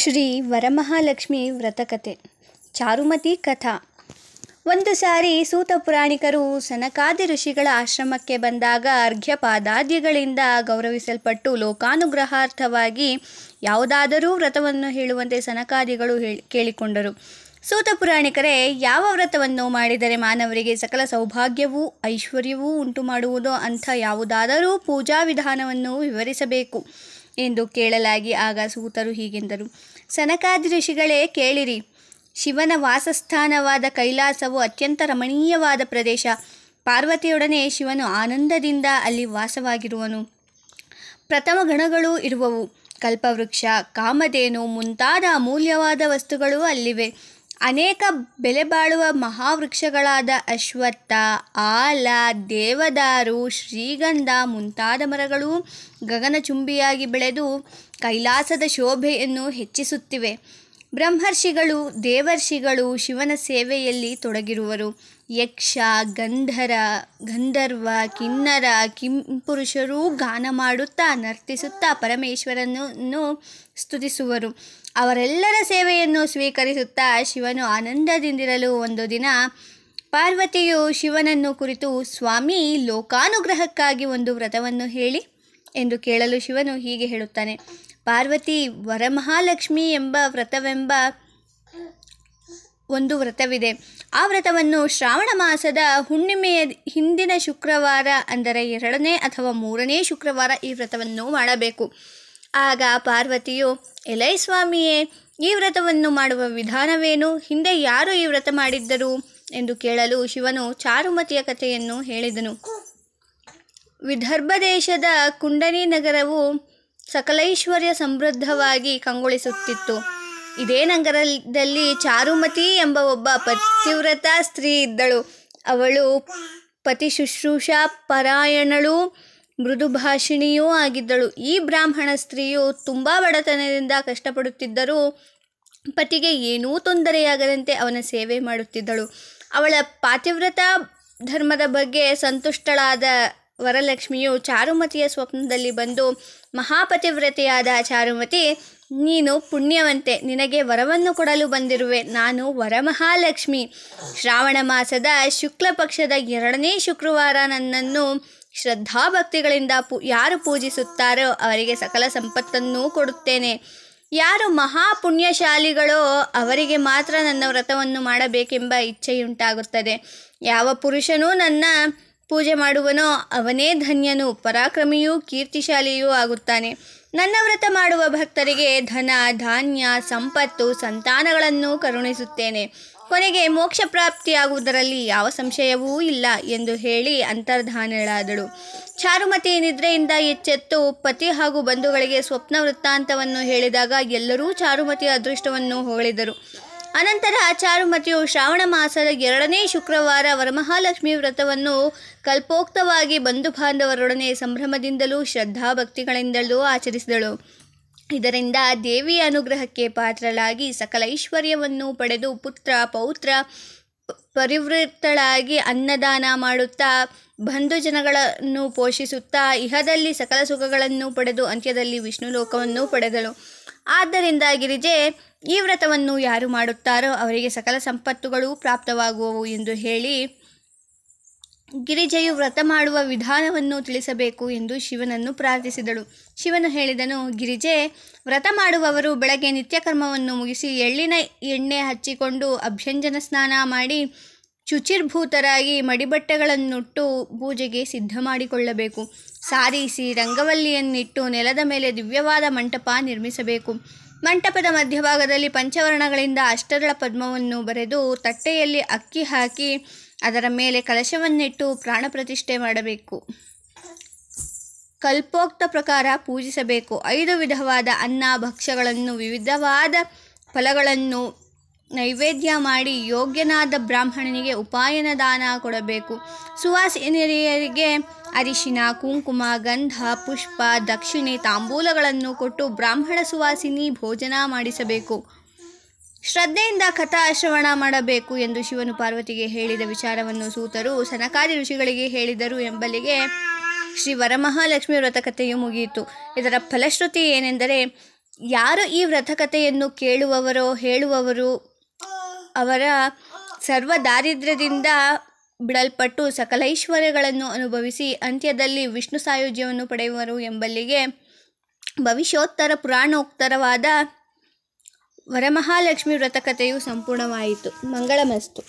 ಶ್ರೀ ವರಮಹಾಲಕ್ಷ್ಮಿ ವ್ರತಕತೆ ಚಾರುಮತಿ ಕಥಾ ಒಂದು ಸಾರಿ ಸೂತ ಪುರಾಣಿಕರು ಸನಕಾದಿ ಋಷಿಗಳ ಆಶ್ರಮಕ್ಕೆ ಬಂದಾಗ ಅರ್ಘ್ಯಪಾದಾದ್ಯಗಳಿಂದ ಗೌರವಿಸಲ್ಪಟ್ಟು ಲೋಕಾನುಗ್ರಹಾರ್ಥವಾಗಿ ಯಾವುದಾದರೂ ವ್ರತವನ್ನು ಹೇಳುವಂತೆ ಸನಕಾದಿಗಳು ಹೇಳಿ ಕೇಳಿಕೊಂಡರು ಸೂತ ಪುರಾಣಿಕರೇ ಯಾವ ವ್ರತವನ್ನು ಮಾಡಿದರೆ ಮಾನವರಿಗೆ ಸಕಲ ಸೌಭಾಗ್ಯವೂ ಐಶ್ವರ್ಯವೂ ಉಂಟು ಮಾಡುವುದೋ ಅಂಥ ಯಾವುದಾದರೂ ಪೂಜಾ ವಿಧಾನವನ್ನು ವಿವರಿಸಬೇಕು ಎಂದು ಕೇಳಲಾಗಿ ಆಗ ಸೂತರು ಹೀಗೆಂದರು ಸನಕಾದಿ ಋಷಿಗಳೇ ಕೇಳಿರಿ ಶಿವನ ವಾಸಸ್ಥಾನವಾದ ಕೈಲಾಸವು ಅತ್ಯಂತ ರಮಣೀಯವಾದ ಪ್ರದೇಶ ಪಾರ್ವತಿಯೊಡನೆ ಶಿವನು ಆನಂದದಿಂದ ಅಲ್ಲಿ ವಾಸವಾಗಿರುವನು ಪ್ರಥಮ ಗಣಗಳು ಇರುವವು ಕಲ್ಪವೃಕ್ಷ ಕಾಮಧೇನು ಮುಂತಾದ ಅಮೂಲ್ಯವಾದ ವಸ್ತುಗಳು ಅಲ್ಲಿವೆ ಅನೇಕ ಬೆಲೆಬಾಳುವ ಮಹಾವೃಕ್ಷಗಳಾದ ಅಶ್ವತ್ಥ ಆಲ ದೇವದಾರು ಶ್ರೀಗಂಧ ಮುಂತಾದ ಮರಗಳು ಗಗನಚುಂಬಿಯಾಗಿ ಬೆಳೆದು ಕೈಲಾಸದ ಶೋಭೆಯನ್ನು ಹೆಚ್ಚಿಸುತ್ತಿವೆ ಬ್ರಹ್ಮರ್ಷಿಗಳು ದೇವರ್ಷಿಗಳು ಶಿವನ ಸೇವೆಯಲ್ಲಿ ತೊಡಗಿರುವರು ಯಕ್ಷ ಗಂಧರ ಗಂಧರ್ವ ಕಿನ್ನರ ಕಿಂಪುರುಷರೂ ಗಾನ ಮಾಡುತ್ತಾ ನರ್ತಿಸುತ್ತಾ ಪರಮೇಶ್ವರನನ್ನು ಸ್ತುತಿಸುವರು ಅವರೆಲ್ಲರ ಸೇವೆಯನ್ನು ಸ್ವೀಕರಿಸುತ್ತಾ ಶಿವನು ಆನಂದದಿಂದಿರಲು ಒಂದು ದಿನ ಪಾರ್ವತಿಯು ಶಿವನನ್ನು ಕುರಿತು ಸ್ವಾಮಿ ಲೋಕಾನುಗ್ರಹಕ್ಕಾಗಿ ಒಂದು ವ್ರತವನ್ನು ಹೇಳಿ ಎಂದು ಕೇಳಲು ಶಿವನು ಹೀಗೆ ಹೇಳುತ್ತಾನೆ ಪಾರ್ವತಿ ವರಮಹಾಲಕ್ಷ್ಮಿ ಎಂಬ ವ್ರತವೆಂಬ ಒಂದು ವ್ರತವಿದೆ ಆ ವ್ರತವನ್ನು ಶ್ರಾವಣ ಮಾಸದ ಹುಣ್ಣಿಮೆಯ ಹಿಂದಿನ ಶುಕ್ರವಾರ ಅಂದರೆ ಎರಡನೇ ಅಥವಾ ಮೂರನೇ ಶುಕ್ರವಾರ ಈ ವ್ರತವನ್ನು ಮಾಡಬೇಕು ಆಗ ಪಾರ್ವತಿಯು ಎಲೈ ಸ್ವಾಮಿಯೇ ಈ ವ್ರತವನ್ನು ಮಾಡುವ ವಿಧಾನವೇನು ಹಿಂದೆ ಯಾರು ಈ ವ್ರತ ಮಾಡಿದ್ದರು ಎಂದು ಕೇಳಲು ಶಿವನು ಚಾರುಮತಿಯ ಕಥೆಯನ್ನು ಹೇಳಿದನು ವಿದರ್ಭ ದೇಶದ ಕುಂಡನಿ ನಗರವು ಸಕಲೈಶ್ವರ್ಯ ಸಮೃದ್ಧವಾಗಿ ಕಂಗೊಳಿಸುತ್ತಿತ್ತು ಇದೇ ನಗರದಲ್ಲಿ ಚಾರುಮತಿ ಎಂಬ ಒಬ್ಬ ಪತಿವ್ರತ ಸ್ತ್ರೀ ಇದ್ದಳು ಅವಳು ಪತಿ ಶುಶ್ರೂಷಾ ಪರಾಯಣಳು ಮೃದುಭಾಷಿಣಿಯೂ ಆಗಿದ್ದಳು ಈ ಬ್ರಾಹ್ಮಣ ಸ್ತ್ರೀಯು ತುಂಬ ಬಡತನದಿಂದ ಕಷ್ಟಪಡುತ್ತಿದ್ದರೂ ಪತಿಗೆ ಏನೂ ತೊಂದರೆಯಾಗದಂತೆ ಅವನ ಸೇವೆ ಮಾಡುತ್ತಿದ್ದಳು ಅವಳ ಪಾತಿವ್ರತ ಧರ್ಮದ ಬಗ್ಗೆ ಸಂತುಷ್ಟಳಾದ ವರಲಕ್ಷ್ಮಿಯು ಚಾರುಮತಿಯ ಸ್ವಪ್ನದಲ್ಲಿ ಬಂದು ಮಹಾಪತಿವ್ರತೆಯಾದ ಚಾರುಮತಿ ನೀನು ಪುಣ್ಯವಂತೆ ನಿನಗೆ ವರವನ್ನು ಕೊಡಲು ಬಂದಿರುವೆ ನಾನು ವರಮಹಾಲಕ್ಷ್ಮಿ ಶ್ರಾವಣ ಮಾಸದ ಶುಕ್ಲ ಪಕ್ಷದ ಎರಡನೇ ಶುಕ್ರವಾರ ನನ್ನನ್ನು ಶ್ರದ್ಧಾಭಕ್ತಿಗಳಿಂದ ಪೂ ಯಾರು ಪೂಜಿಸುತ್ತಾರೋ ಅವರಿಗೆ ಸಕಲ ಸಂಪತ್ತನ್ನು ಕೊಡುತ್ತೇನೆ ಯಾರು ಮಹಾಪುಣ್ಯಶಾಲಿಗಳೋ ಅವರಿಗೆ ಮಾತ್ರ ನನ್ನ ವ್ರತವನ್ನು ಮಾಡಬೇಕೆಂಬ ಇಚ್ಛೆಯುಂಟಾಗುತ್ತದೆ ಯಾವ ಪುರುಷನೂ ನನ್ನ ಪೂಜೆ ಮಾಡುವನೋ ಅವನೇ ಧನ್ಯನು ಪರಾಕ್ರಮಿಯೂ ಕೀರ್ತಿಶಾಲಿಯೂ ಆಗುತ್ತಾನೆ ನನ್ನ ವ್ರತ ಮಾಡುವ ಭಕ್ತರಿಗೆ ಧನ ಧಾನ್ಯ ಸಂಪತ್ತು ಸಂತಾನಗಳನ್ನು ಕರುಣಿಸುತ್ತೇನೆ ಕೊನೆಗೆ ಮೋಕ್ಷ ಪ್ರಾಪ್ತಿಯಾಗುವುದರಲ್ಲಿ ಯಾವ ಸಂಶಯವೂ ಇಲ್ಲ ಎಂದು ಹೇಳಿ ಅಂತರ್ಧಾನಳಾದಳು ಚಾರುಮತಿ ನಿದ್ರೆಯಿಂದ ಎಚ್ಚೆತ್ತು ಪತಿ ಹಾಗೂ ಬಂಧುಗಳಿಗೆ ಸ್ವಪ್ನ ವೃತ್ತಾಂತವನ್ನು ಹೇಳಿದಾಗ ಎಲ್ಲರೂ ಚಾರುಮತಿಯ ಅದೃಷ್ಟವನ್ನು ಹೊಗಳಿದರು ಅನಂತರ ಚಾರುಮತಿಯು ಶ್ರಾವಣ ಮಾಸದ ಎರಡನೇ ಶುಕ್ರವಾರ ವರಮಹಾಲಕ್ಷ್ಮಿ ವ್ರತವನ್ನು ಕಲ್ಪೋಕ್ತವಾಗಿ ಬಂಧು ಬಾಂಧವರೊಡನೆ ಸಂಭ್ರಮದಿಂದಲೂ ಶ್ರದ್ಧಾಭಕ್ತಿಗಳಿಂದಲೂ ಆಚರಿಸಿದಳು ಇದರಿಂದ ದೇವಿ ಅನುಗ್ರಹಕ್ಕೆ ಪಾತ್ರಳಾಗಿ ಸಕಲ ಐಶ್ವರ್ಯವನ್ನು ಪಡೆದು ಪುತ್ರ ಪೌತ್ರ ಪರಿವೃತ್ತಳಾಗಿ ಅನ್ನದಾನ ಮಾಡುತ್ತಾ ಬಂಧು ಜನಗಳನ್ನು ಪೋಷಿಸುತ್ತಾ ಇಹದಲ್ಲಿ ಸಕಲ ಸುಖಗಳನ್ನು ಪಡೆದು ಅಂತ್ಯದಲ್ಲಿ ವಿಷ್ಣು ಲೋಕವನ್ನು ಪಡೆದಳು ಆದ್ದರಿಂದ ಗಿರಿಜೆ ಈ ವ್ರತವನ್ನು ಯಾರು ಮಾಡುತ್ತಾರೋ ಅವರಿಗೆ ಸಕಲ ಸಂಪತ್ತುಗಳು ಪ್ರಾಪ್ತವಾಗುವವು ಎಂದು ಹೇಳಿ ಗಿರಿಜೆಯು ವ್ರತ ಮಾಡುವ ವಿಧಾನವನ್ನು ತಿಳಿಸಬೇಕು ಎಂದು ಶಿವನನ್ನು ಪ್ರಾರ್ಥಿಸಿದಳು ಶಿವನು ಹೇಳಿದನು ಗಿರಿಜೆ ವ್ರತ ಮಾಡುವವರು ಬೆಳಗ್ಗೆ ನಿತ್ಯಕರ್ಮವನ್ನು ಮುಗಿಸಿ ಎಳ್ಳಿನ ಎಣ್ಣೆ ಹಚ್ಚಿಕೊಂಡು ಅಭ್ಯಂಜನ ಸ್ನಾನ ಮಾಡಿ ಶುಚಿರ್ಭೂತರಾಗಿ ಮಡಿಬಟ್ಟೆಗಳನ್ನುಟ್ಟು ಪೂಜೆಗೆ ಸಿದ್ಧ ಮಾಡಿಕೊಳ್ಳಬೇಕು ಸಾರಿಸಿ ರಂಗವಲ್ಲಿಯನ್ನಿಟ್ಟು ನೆಲದ ಮೇಲೆ ದಿವ್ಯವಾದ ಮಂಟಪ ನಿರ್ಮಿಸಬೇಕು ಮಂಟಪದ ಮಧ್ಯಭಾಗದಲ್ಲಿ ಪಂಚವರ್ಣಗಳಿಂದ ಅಷ್ಟದಳ ಪದ್ಮವನ್ನು ಬರೆದು ತಟ್ಟೆಯಲ್ಲಿ ಅಕ್ಕಿ ಹಾಕಿ ಅದರ ಮೇಲೆ ಕಲಶವನ್ನಿಟ್ಟು ಪ್ರಾಣ ಪ್ರತಿಷ್ಠೆ ಮಾಡಬೇಕು ಕಲ್ಪೋಕ್ತ ಪ್ರಕಾರ ಪೂಜಿಸಬೇಕು ಐದು ವಿಧವಾದ ಅನ್ನ ಭಕ್ಷ್ಯಗಳನ್ನು ವಿವಿಧವಾದ ಫಲಗಳನ್ನು ನೈವೇದ್ಯ ಮಾಡಿ ಯೋಗ್ಯನಾದ ಬ್ರಾಹ್ಮಣನಿಗೆ ಉಪಾಯನ ದಾನ ಕೊಡಬೇಕು ಸುವಾಸಿನಿಯರಿಗೆ ಅರಿಶಿನ ಕುಂಕುಮ ಗಂಧ ಪುಷ್ಪ ದಕ್ಷಿಣೆ ತಾಂಬೂಲಗಳನ್ನು ಕೊಟ್ಟು ಬ್ರಾಹ್ಮಣ ಸುವಾಸಿನಿ ಭೋಜನ ಮಾಡಿಸಬೇಕು ಶ್ರದ್ಧೆಯಿಂದ ಕಥಾ ಶ್ರವಣ ಮಾಡಬೇಕು ಎಂದು ಶಿವನು ಪಾರ್ವತಿಗೆ ಹೇಳಿದ ವಿಚಾರವನ್ನು ಸೂತರು ಸನಕಾದಿ ಋಷಿಗಳಿಗೆ ಹೇಳಿದರು ಎಂಬಲ್ಲಿಗೆ ಶ್ರೀ ವರಮಹಾಲಕ್ಷ್ಮಿ ವ್ರತಕಥೆಯು ಮುಗಿಯಿತು ಇದರ ಫಲಶ್ರುತಿ ಏನೆಂದರೆ ಯಾರು ಈ ವ್ರತಕಥೆಯನ್ನು ಕೇಳುವವರೋ ಹೇಳುವವರು ಅವರ ಸರ್ವ ದಾರಿದ್ರ್ಯದಿಂದ ಬಿಡಲ್ಪಟ್ಟು ಸಕಲೈಶ್ವರ್ಯಗಳನ್ನು ಅನುಭವಿಸಿ ಅಂತ್ಯದಲ್ಲಿ ವಿಷ್ಣು ಸಾಯುಜ್ಯವನ್ನು ಪಡೆಯುವರು ಎಂಬಲ್ಲಿಗೆ ಭವಿಷ್ಯೋತ್ತರ ಪುರಾಣೋಕ್ತರವಾದ ವರಮಹಾಲಕ್ಷ್ಮಿ ವ್ರತಕಥೆಯು ಸಂಪೂರ್ಣವಾಯಿತು ಮಂಗಳಮಸ್ತು